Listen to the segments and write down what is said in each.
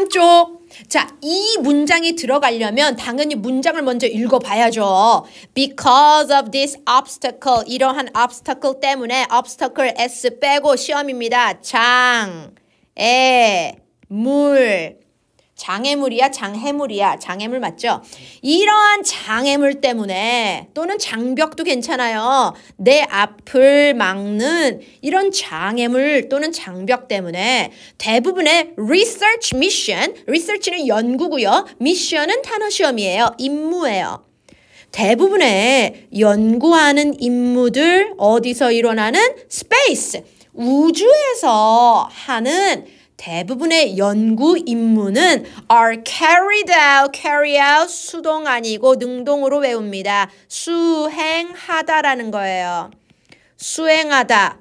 한쪽 자, 이문장이 들어가려면 당연히 문장을 먼저 읽어봐야죠. Because of this obstacle. 이러한 obstacle 때문에 obstacle s 빼고 시험입니다. 장, 에, 물. 장애물이야, 장해물이야, 장애물 맞죠? 이러한 장애물 때문에 또는 장벽도 괜찮아요. 내 앞을 막는 이런 장애물 또는 장벽 때문에 대부분의 research mission, research는 연구고요. mission은 단어 시험이에요. 임무예요. 대부분의 연구하는 임무들 어디서 일어나는 space, 우주에서 하는 대부분의 연구 임무는 are carried out, carry out 수동 아니고 능동으로 외웁니다. 수행하다라는 거예요. 수행하다.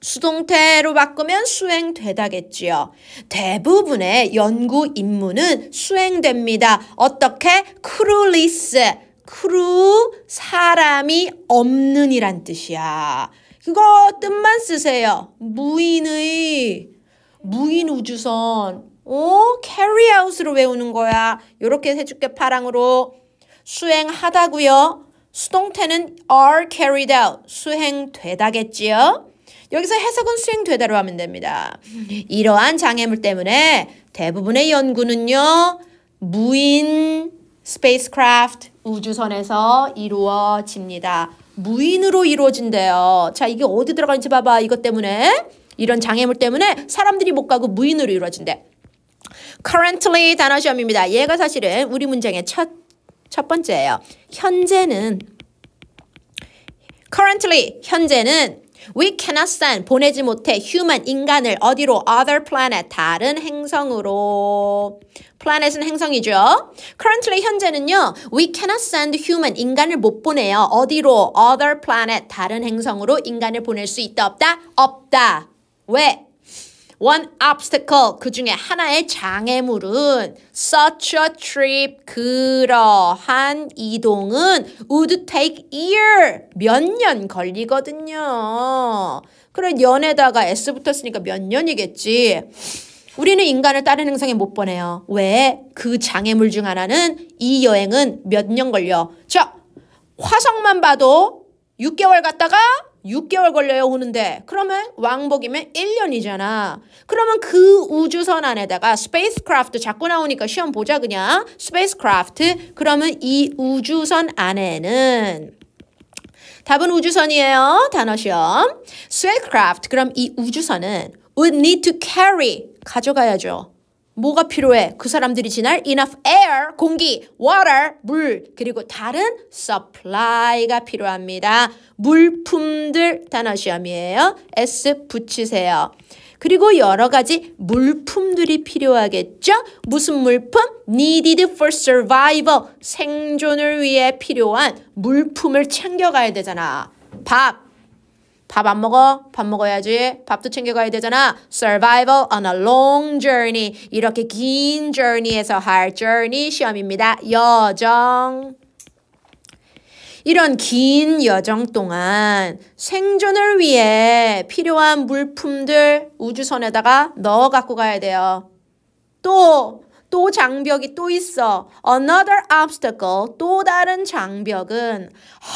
수동태로 바꾸면 수행되다겠지요. 대부분의 연구 임무는 수행됩니다. 어떻게? 크루리스. 크루 사람이 없는 이란 뜻이야. 그거 뜻만 쓰세요. 무인의 무인 우주선 오, c a r r 으로 외우는 거야. 이렇게 해줄게 파랑으로. 수행하다고요. 수동태는 are carried out. 수행되다겠지요. 여기서 해석은 수행되다로 하면 됩니다. 이러한 장애물 때문에 대부분의 연구는요. 무인 spacecraft 우주선에서 이루어집니다. 무인으로 이루어진대요. 자, 이게 어디 들어가는지 봐봐. 이것 때문에. 이런 장애물 때문에 사람들이 못 가고 무인으로 이루어진대. currently 단어 시험입니다. 얘가 사실은 우리 문장의 첫, 첫 번째예요. 현재는 currently 현재는 We cannot send 보내지 못해 human 인간을 어디로 other planet 다른 행성으로 planet은 행성이죠. Currently 현재는요. We cannot send human 인간을 못 보내요. 어디로 other planet 다른 행성으로 인간을 보낼 수 있다 없다 없다. 왜? One obstacle 그 중에 하나의 장애물은 such a trip 그러한 이동은 would take year 몇 년 걸리거든요. 그래 연에다가 s 부터쓰니까몇 년이겠지. 우리는 인간을 다른 행성에 못 보내요. 왜? 그 장애물 중 하나는 이 여행은 몇 년 걸려. 자, 화성만 봐도 6개월 갔다가 6개월 걸려요 오는데 그러면 왕복이면 1년이잖아 그러면 그 우주선 안에다가 스페이스크래프트 자꾸 나오니까 시험 보자 그냥 스페이스크라프트 그러면 이 우주선 안에는 답은 우주선이에요 단어 시험 스페이스크라 r a 그럼 이 우주선은 would need to carry 가져가야죠 뭐가 필요해? 그 사람들이 지날 enough air, 공기, water, 물, 그리고 다른 supply가 필요합니다. 물품들 단어시험이에요. s 붙이세요. 그리고 여러 가지 물품들이 필요하겠죠? 무슨 물품? needed for survival, 생존을 위해 필요한 물품을 챙겨가야 되잖아. 밥, 밥안 먹어? 밥 먹어야지. 밥도 챙겨가야 되잖아. Survival on a long journey. 이렇게 긴 journey에서 할 journey 시험입니다. 여정. 이런 긴 여정 동안 생존을 위해 필요한 물품들 우주선에다가 넣어 갖고 가야 돼요. 또또 장벽이 또 있어. Another obstacle, 또 다른 장벽은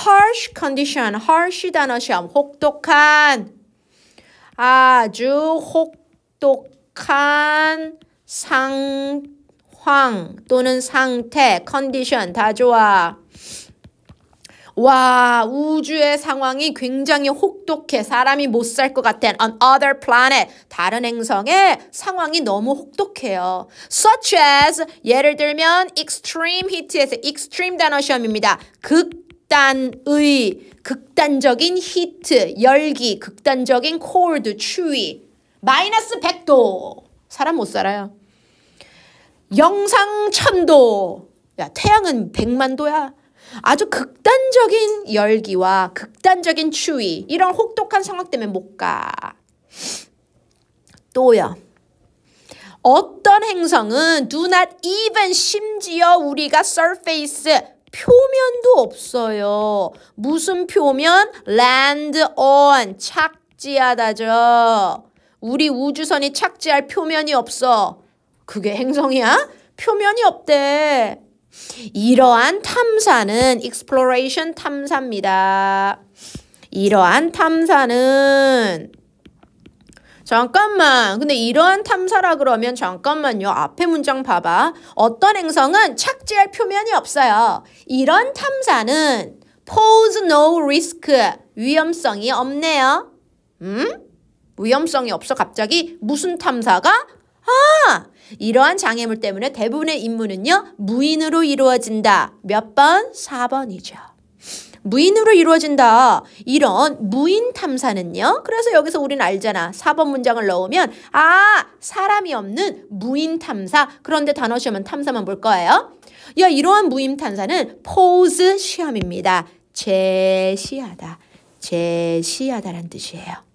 harsh condition, harsh 단어 시험, 혹독한, 아주 혹독한 상황 또는 상태, condition 다 좋아. 와, 우주의 상황이 굉장히 혹독해. 사람이 못 살 것 같은 on other planet. 다른 행성의 상황이 너무 혹독해요. such as 예를 들면 extreme heat에서 extreme 단어 시험입니다. 극단의 극단적인 히트, 열기, 극단적인 cold, 추위. 마이너스 100도. 사람 못 살아요. 영상 천도. 야, 태양은 100만 도야. 아주 극단적인 열기와 극단적인 추위, 이런 혹독한 상황 때문에 못 가. 또요. 어떤 행성은 do not even 심지어 우리가 surface 표면도 없어요. 무슨 표면? land on 착지하다죠. 우리 우주선이 착지할 표면이 없어. 그게 행성이야? 표면이 없대. 이러한 탐사는 exploration 탐사입니다. 이러한 탐사는 잠깐만. 근데 이러한 탐사라 그러면 잠깐만요. 앞에 문장 봐봐. 어떤 행성은 착지할 표면이 없어요. 이런 탐사는 pose no risk. 위험성이 없네요. 음? 위험성이 없어 갑자기 무슨 탐사가? 아! 이러한 장애물 때문에 대부분의 임무는요. 무인으로 이루어진다. 몇 번? 4번이죠. 무인으로 이루어진다. 이런 무인 탐사는요. 그래서 여기서 우리는 알잖아. 4번 문장을 넣으면 아 사람이 없는 무인 탐사. 그런데 단어 시험은 탐사만 볼 거예요. 야 이러한 무인 탐사는 포즈 시험입니다. 제시하다. 제시하다란 뜻이에요.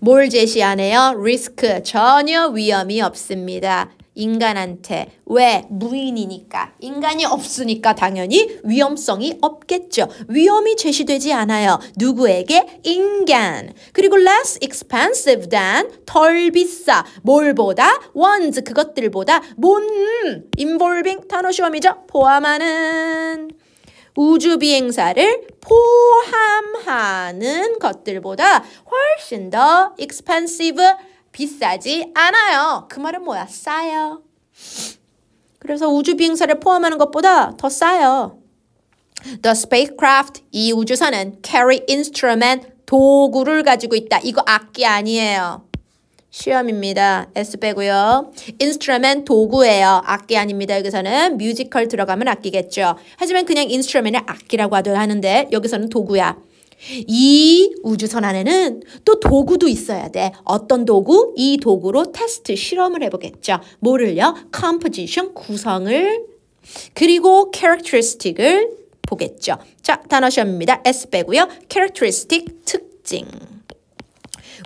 뭘 제시하네요? r i s 전혀 위험이 없습니다. 인간한테. 왜? 무인이니까. 인간이 없으니까 당연히 위험성이 없겠죠. 위험이 제시되지 않아요. 누구에게? 인간. 그리고 less expensive than 덜 비싸. 뭘보다? ones 그것들보다 뭔 involving 단어 시험이죠. 포함하는 우주 비행사를 포함하는 것들보다 훨씬 더 expensive, 비싸지 않아요. 그 말은 뭐야? 싸요. 그래서 우주 비행사를 포함하는 것보다 더 싸요. The spacecraft, 이 우주선은 carry instrument, 도구를 가지고 있다. 이거 악기 아니에요. 시험입니다. S 빼고요. instrument 도구예요. 악기 아닙니다. 여기서는 뮤지컬 들어가면 악기겠죠. 하지만 그냥 instrument을 악기라고 하도 하는데 여기서는 도구야. 이 우주선 안에는 또 도구도 있어야 돼. 어떤 도구? 이 도구로 테스트, 실험을 해보겠죠. 뭐를요? c o m p 구성을 그리고 characteristic을 보겠죠. 자, 단어 시험입니다. S 빼고요. characteristic, 특징.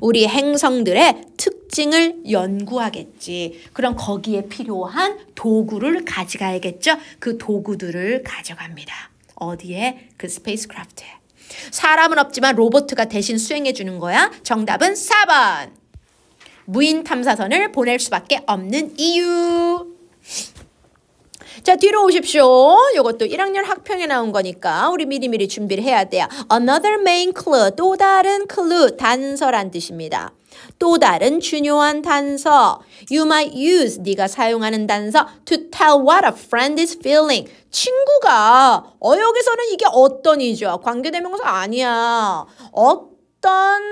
우리 행성들의 특징을 연구하겠지. 그럼 거기에 필요한 도구를 가져가야겠죠. 그 도구들을 가져갑니다. 어디에? 그 스페이스크래프트에. 사람은 없지만 로보트가 대신 수행해 주는 거야. 정답은 4번. 무인 탐사선을 보낼 수밖에 없는 이유. 자, 뒤로 오십시오. 요것도 1학년 학평에 나온 거니까 우리 미리미리 준비를 해야 돼요. Another main clue, 또 다른 clue, 단서란 뜻입니다. 또 다른 중요한 단서. You might use 네가 사용하는 단서 to tell what a friend is feeling. 친구가 어 여기서는 이게 어떤 이죠? 관계대명사 아니야. 어떤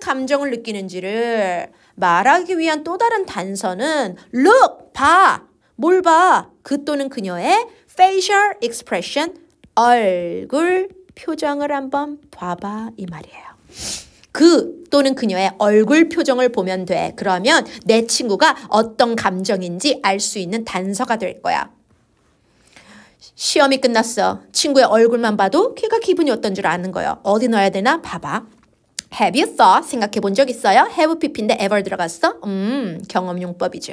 감정을 느끼는지를 말하기 위한 또 다른 단서는 look 봐. 뭘 봐? 그 또는 그녀의 facial expression 얼굴 표정을 한번 봐봐 이 말이에요. 그 또는 그녀의 얼굴 표정을 보면 돼. 그러면 내 친구가 어떤 감정인지 알 수 있는 단서가 될 거야. 시험이 끝났어. 친구의 얼굴만 봐도 걔가 기분이 어떤 줄 아는 거야 어디 넣어야 되나? 봐봐. Have you thought? 생각해 본 적 있어요? have pp인데 ever 들어갔어? 음, 경험용법이죠.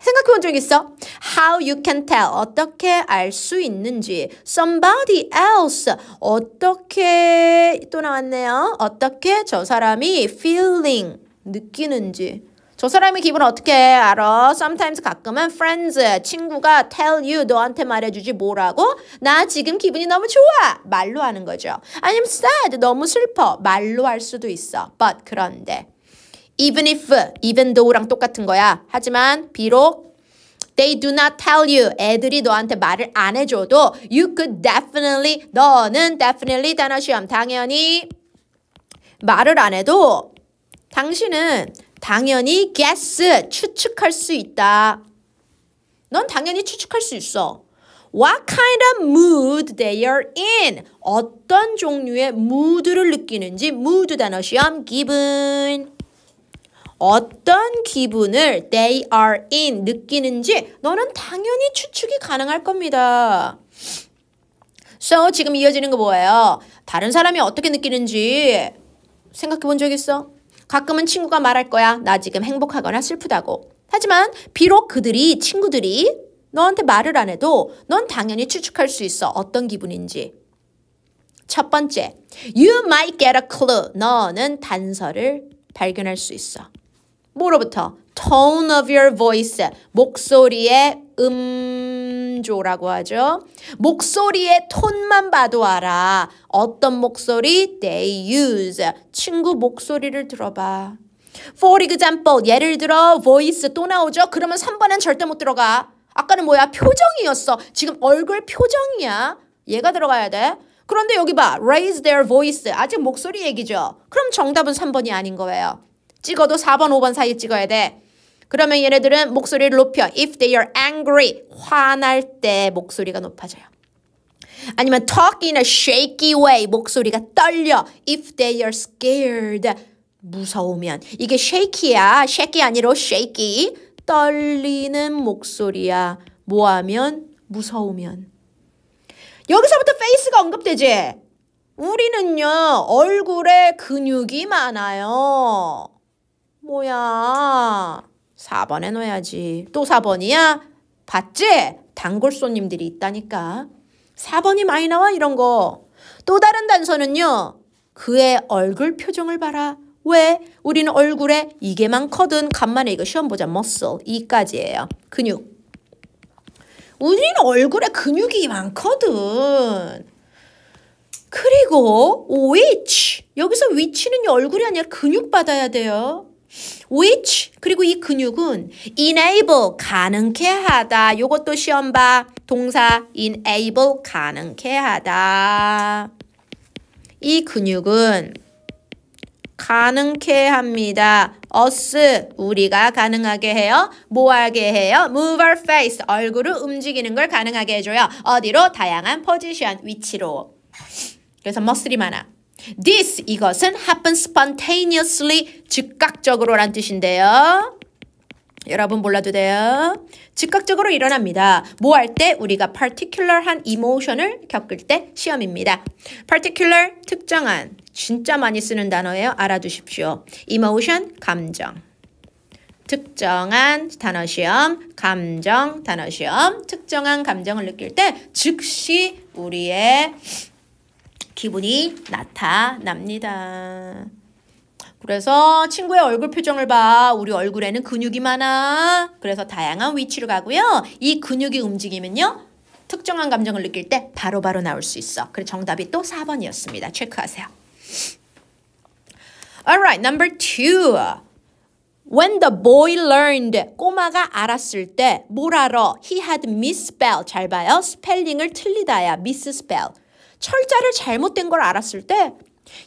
생각해 본 적 있어? How you can tell. 어떻게 알 수 있는지. Somebody else. 어떻게 또 나왔네요. 어떻게 저 사람이 feeling. 느끼는지. 저 사람의 기분 어떻게 알아? Sometimes 가끔은 friends, 친구가 tell you 너한테 말해주지 뭐라고? 나 지금 기분이 너무 좋아! 말로 하는 거죠. I'm sad, 너무 슬퍼. 말로 할 수도 있어. But 그런데 even if, even though랑 똑같은 거야. 하지만 비록 They do not tell you. 애들이 너한테 말을 안 해줘도 you could definitely 너는 definitely 단어 시험 당연히 말을 안 해도 당신은 당연히 guess 추측할 수 있다. 넌 당연히 추측할 수 있어. What kind of mood they are in? 어떤 종류의 mood를 느끼는지 mood 단어 시험 기분. 어떤 기분을 they are in 느끼는지 너는 당연히 추측이 가능할 겁니다. So 지금 이어지는 거 뭐예요? 다른 사람이 어떻게 느끼는지 생각해 본 적 있어? 가끔은 친구가 말할 거야. 나 지금 행복하거나 슬프다고. 하지만 비록 그들이 친구들이 너한테 말을 안 해도 넌 당연히 추측할 수 있어. 어떤 기분인지. 첫 번째, you might get a clue. 너는 단서를 발견할 수 있어. 뭐로부터? tone of your voice. 목소리의 음조라고 하죠. 목소리의 톤만 봐도 알아. 어떤 목소리? They use. 친구 목소리를 들어봐. For example, 예를 들어 voice 또 나오죠. 그러면 3번은 절대 못 들어가. 아까는 뭐야? 표정이었어. 지금 얼굴 표정이야. 얘가 들어가야 돼. 그런데 여기 봐. raise their voice. 아직 목소리 얘기죠. 그럼 정답은 3번이 아닌 거예요. 찍어도 4번, 5번 사이에 찍어야 돼. 그러면 얘네들은 목소리를 높여. If they are angry, 화날 때 목소리가 높아져요. 아니면 talk in a shaky way, 목소리가 떨려. If they are scared, 무서우면. 이게 shaky야. shaky 아니로 shaky. 떨리는 목소리야. 뭐하면? 무서우면. 여기서부터 페이스가 언급되지? 우리는요, 얼굴에 근육이 많아요. 뭐야. 4번 해놓아야지. 또 4번이야? 봤지? 단골 손님들이 있다니까. 4번이 많이 나와 이런 거. 또 다른 단서는요. 그의 얼굴 표정을 봐라. 왜? 우리는 얼굴에 이게많거든 간만에 이거 시험 보자. muscle. 이까지예요. 근육. 우리는 얼굴에 근육이 많거든. 그리고 which. 여기서 위치는 얼굴이 아니라 근육 받아야 돼요. which 그리고 이 근육은 enable 가능케 하다. 요것도 시험 봐. 동사 enable 가능케 하다. 이 근육은 가능케 합니다. us 우리가 가능하게 해요. 뭐 하게 해요? move our face 얼굴을 움직이는 걸 가능하게 해줘요. 어디로? 다양한 포지션 위치로. 그래서 머슬이 많아. This 이것은 happen spontaneously 즉각적으로란 뜻인데요. 여러분 몰라도 돼요. 즉각적으로 일어납니다. 뭐 할 때? 우리가 particular한 emotion을 겪을 때 시험입니다. particular, 특정한. 진짜 많이 쓰는 단어예요. 알아두십시오. emotion, 감정. 특정한 단어 시험, 감정 단어 시험, 특정한 감정을 느낄 때 즉시 우리의 기분이 나타납니다. 그래서 친구의 얼굴 표정을 봐. 우리 얼굴에는 근육이 많아. 그래서 다양한 위치로 가고요. 이 근육이 움직이면요. 특정한 감정을 느낄 때 바로바로 바로 나올 수 있어. 그래 정답이 또 4번이었습니다. 체크하세요. Alright, number two. When the boy learned, 꼬마가 알았을 때, 뭘 알아? He had misspelled. 잘 봐요. 스펠링을 틀리다야. misspell. 철자를 잘못된 걸 알았을 때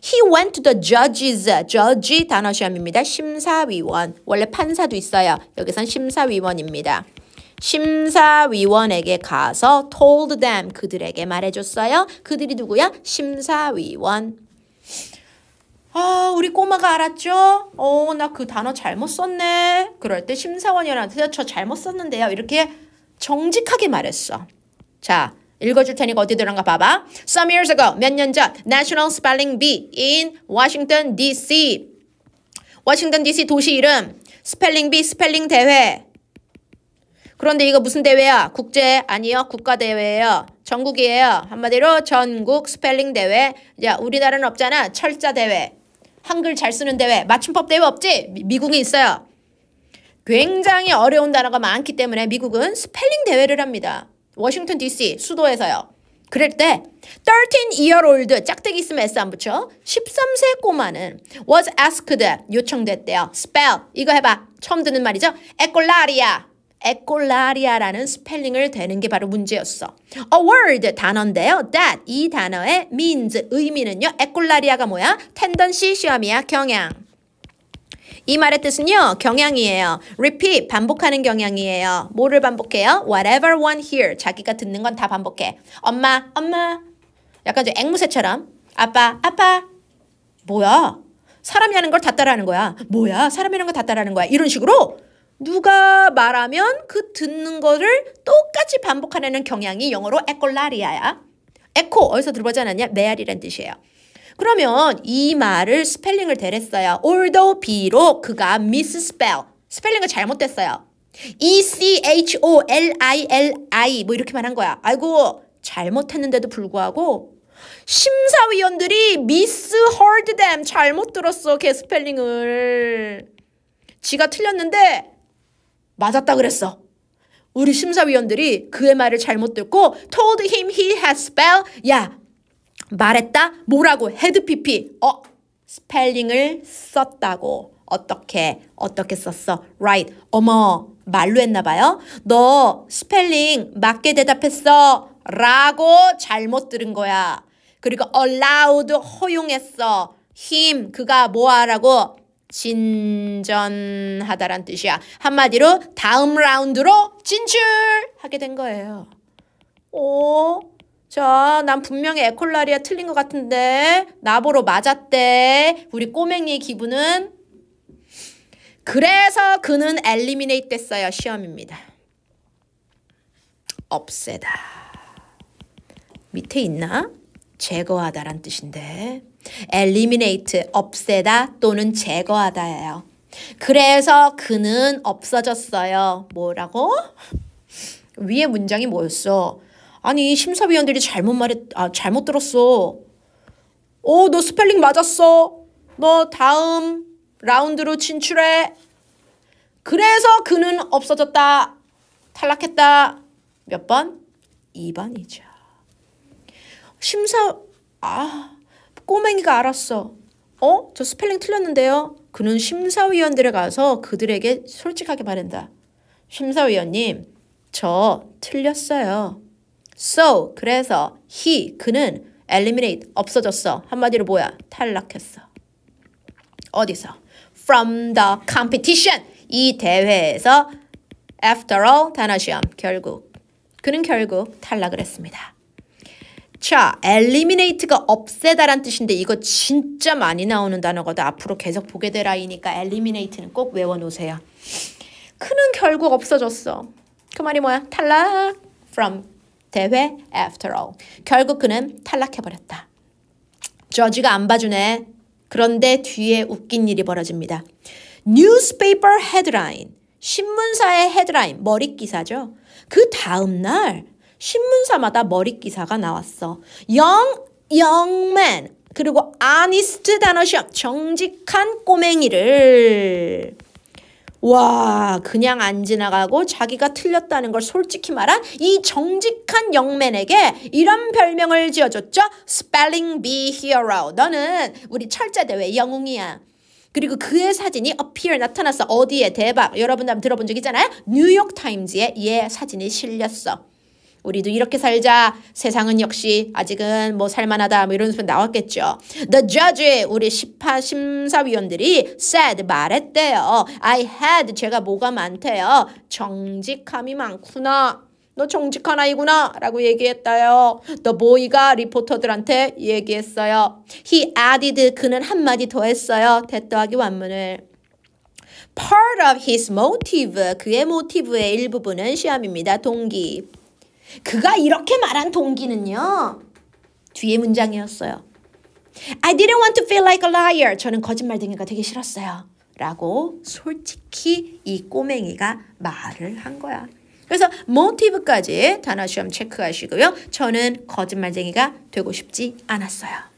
He went to the judges. judge 단어 시험입니다. 심사위원. 원래 판사도 있어요. 여기선 심사위원입니다. 심사위원에게 가서 told them 그들에게 말해줬어요. 그들이 누구야? 심사위원. 아, 우리 꼬마가 알았죠? 어, 나 그 단어 잘못 썼네. 그럴 때 심사원이한테 저 잘못 썼는데요. 이렇게 정직하게 말했어. 자, 읽어줄 테니까 어디 들어간가 봐봐. Some years ago, 몇 년 전, National Spelling Bee in Washington, D.C. 워싱턴 D.C. 도시 이름, 스펠링 비 스펠링 대회. 그런데 이거 무슨 대회야? 국제 아니요 국가 대회예요. 전국이에요. 한마디로 전국 스펠링 대회. 야 우리나라는 없잖아. 철자 대회. 한글 잘 쓰는 대회. 맞춤법 대회 없지? 미, 미국에 있어요. 굉장히 어려운 단어가 많기 때문에 미국은 스펠링 대회를 합니다. 워싱턴 DC 수도에서요. 그럴 때 13-year-old 짝대기 있으면 S 안 붙여 13세 꼬마는 was asked 요청됐대요. spell 이거 해봐. 처음 듣는 말이죠. 에콜라리아에콜라리아라는 스펠링을 대는 게 바로 문제였어. A word 단어인데요. That 이 단어의 means 의미는요. 에콜라리아가 뭐야? 텐던시 시험이야. 경향. 이 말의 뜻은요. 경향이에요. repeat 반복하는 경향이에요. 뭐를 반복해요? whatever one hear 자기가 듣는 건 다 반복해. 엄마, 엄마. 약간 좀 앵무새처럼 아빠, 아빠. 뭐야? 사람이 하는 걸 다 따라하는 거야. 뭐야? 사람이 하는 걸 다 따라하는 거야. 이런 식으로 누가 말하면 그 듣는 거를 똑같이 반복하는 경향이 영어로 에콜라리아야. 에코 어디서 들어보지 않았냐? 메아리란 뜻이에요. 그러면 이 말을 스펠링을 대랬어요. although 비록 그가 misspell 스펠링을 잘못됐어요. E-C-H-O-L-I-L-I 뭐 이렇게만 한 거야. 아이고 잘못했는데도 불구하고 심사위원들이 misheard them 잘못 들었어 걔 스펠링을 지가 틀렸는데 맞았다 그랬어. 우리 심사위원들이 그의 말을 잘못 듣고 told him he has spell 야 말했다? 뭐라고? 헤드피피. 어? 스펠링을 썼다고. 어떻게? 어떻게 썼어? right. 어머. 말로 했나 봐요. 너 스펠링 맞게 대답했어. 라고 잘못 들은 거야. 그리고 allowed 허용했어. 힘 그가 뭐하라고 진전하다란 뜻이야. 한마디로 다음 라운드로 진출하게 된 거예요. 오, 어? 자, 난 분명히 에콜라리아 틀린 것 같은데 나보러 맞았대. 우리 꼬맹이 기분은 그래서 그는 엘리미네이트 됐어요. 시험입니다. 없애다. 밑에 있나? 제거하다란 뜻인데 엘리미네이트 없애다 또는 제거하다예요. 그래서 그는 없어졌어요. 뭐라고? 위에 문장이 뭐였어? 아니 심사위원들이 잘못 말했 아 잘못 들었어. 어 너 스펠링 맞았어. 너 다음 라운드로 진출해. 그래서 그는 없어졌다. 탈락했다. 몇 번? 2번이죠. 심사 아 꼬맹이가 알았어. 어? 저 스펠링 틀렸는데요. 그는 심사위원들에 가서 그들에게 솔직하게 말한다. 심사위원님, 저 틀렸어요. So 그래서 he 그는 eliminate 없어졌어. 한마디로 뭐야? 탈락했어. 어디서? From the competition 이 대회에서 after all 단어 시험 결국 그는 결국 탈락을 했습니다. 자, eliminate가 없애다란 뜻인데 이거 진짜 많이 나오는 단어거든. 앞으로 계속 보게 되라이니까 eliminate는 꼭 외워놓으세요. 그는 결국 없어졌어. 그 말이 뭐야? 탈락 from 대회 after all. 결국 그는 탈락해버렸다. 저지가 안 봐주네. 그런데 뒤에 웃긴 일이 벌어집니다. newspaper headline. 신문사의 헤드라인, 머릿기사죠. 그 다음날 신문사마다 머릿기사가 나왔어. young, young man. 그리고 honest 단어 시험, 정직한 꼬맹이를 와, 그냥 안 지나가고 자기가 틀렸다는 걸 솔직히 말한 이 정직한 영맨에게 이런 별명을 지어줬죠. Spelling Bee Hero. 너는 우리 철자대회 영웅이야. 그리고 그의 사진이 appear 나타났어. 어디에 대박. 여러분 한번 들어본 적 있잖아요. 뉴욕타임즈에 얘 사진이 실렸어. 우리도 이렇게 살자. 세상은 역시 아직은 뭐 살만하다. 뭐 이런 소리 나왔겠죠. The judge, 우리 심파, 심사위원들이 said, 말했대요. I had, 제가 뭐가 많대요. 정직함이 많구나. 너 정직한 아이구나 라고 얘기했다요. 너 보이가 리포터들한테 얘기했어요. He added 그는 한마디 더 했어요. 대더하기 완문을. Part of his motive 그의 모티브의 일부분은 시험입니다. 동기. 그가 이렇게 말한 동기는요. 뒤에 문장이었어요. I didn't want to feel like a liar. 저는 거짓말쟁이가 되기 싫었어요. 라고 솔직히 이 꼬맹이가 말을 한 거야. 그래서 모티브까지 단어 시험 체크하시고요. 저는 거짓말쟁이가 되고 싶지 않았어요.